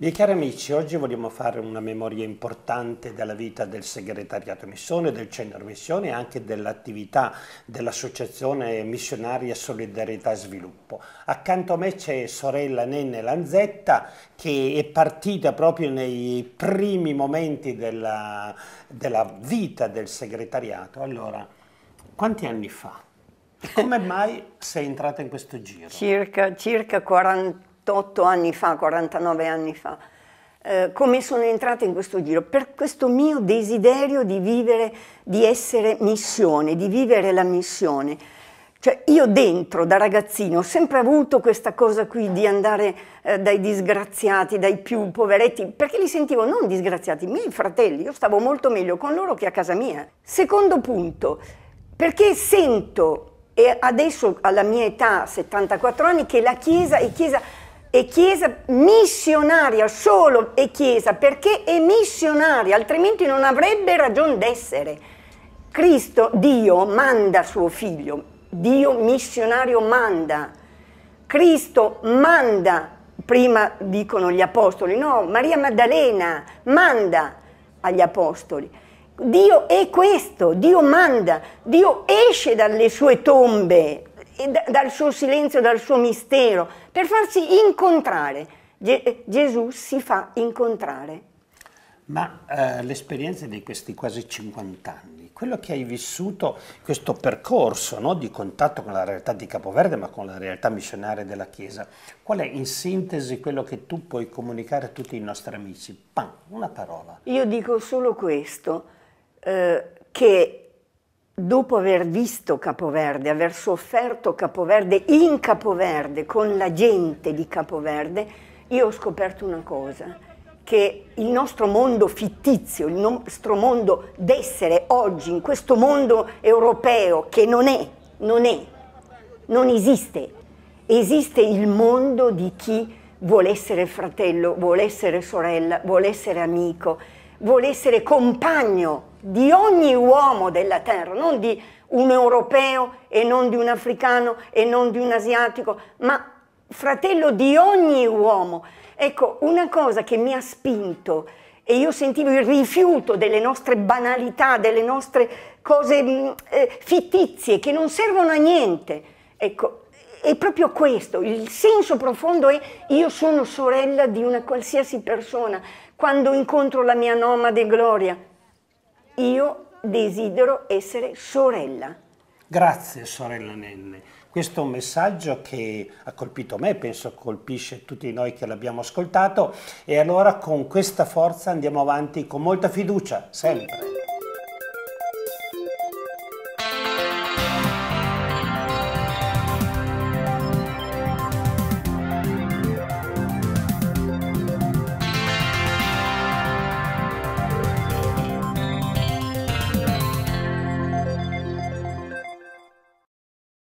Miei cari amici, oggi vogliamo fare una memoria importante della vita del segretariato missione, del centro missione e anche dell'attività dell'associazione missionaria Solidarietà e Sviluppo. Accanto a me c'è sorella Nenne Lanzetta che è partita proprio nei primi momenti della, della vita del segretariato. Allora, quanti anni fa? E come mai sei entrata in questo giro? Circa, circa 40 48 anni fa, 49 anni fa, eh, come sono entrata in questo giro, per questo mio desiderio di vivere, di essere missione, di vivere la missione. Cioè io dentro, da ragazzino, ho sempre avuto questa cosa qui di andare eh, dai disgraziati, dai più poveretti, perché li sentivo non disgraziati, miei fratelli, io stavo molto meglio con loro che a casa mia. Secondo punto, perché sento, e adesso alla mia età, 74 anni, che la Chiesa è Chiesa è chiesa missionaria, solo è chiesa perché è missionaria, altrimenti non avrebbe ragione d'essere. Cristo, Dio, manda suo figlio, Dio missionario manda. Cristo manda, prima dicono gli apostoli, no, Maria Maddalena manda agli apostoli. Dio è questo, Dio manda, Dio esce dalle sue tombe, dal suo silenzio, dal suo mistero, per farsi incontrare. Ge- Gesù si fa incontrare. Ma eh, l'esperienza di questi quasi 50 anni, quello che hai vissuto, questo percorso no, di contatto con la realtà di Capoverde, ma con la realtà missionaria della Chiesa, qual è in sintesi quello che tu puoi comunicare a tutti i nostri amici? Pam, una parola. Io dico solo questo, eh, che dopo aver visto Capoverde, aver sofferto Capoverde in Capoverde, con la gente di Capoverde, io ho scoperto una cosa, che il nostro mondo fittizio, il nostro mondo d'essere oggi, in questo mondo europeo che non è, non è, non esiste, esiste il mondo di chi vuole essere fratello, vuole essere sorella, vuole essere amico, vuole essere compagno di ogni uomo della terra, non di un europeo e non di un africano e non di un asiatico, ma fratello di ogni uomo. Ecco, una cosa che mi ha spinto e io sentivo il rifiuto delle nostre banalità, delle nostre cose mm, eh, fittizie che non servono a niente. Ecco, è proprio questo, il senso profondo è io sono sorella di una qualsiasi persona, quando incontro la mia nomade Gloria, io desidero essere sorella. Grazie sorella Nenne. Questo è un messaggio che ha colpito me, penso colpisce tutti noi che l'abbiamo ascoltato e allora con questa forza andiamo avanti con molta fiducia, sempre.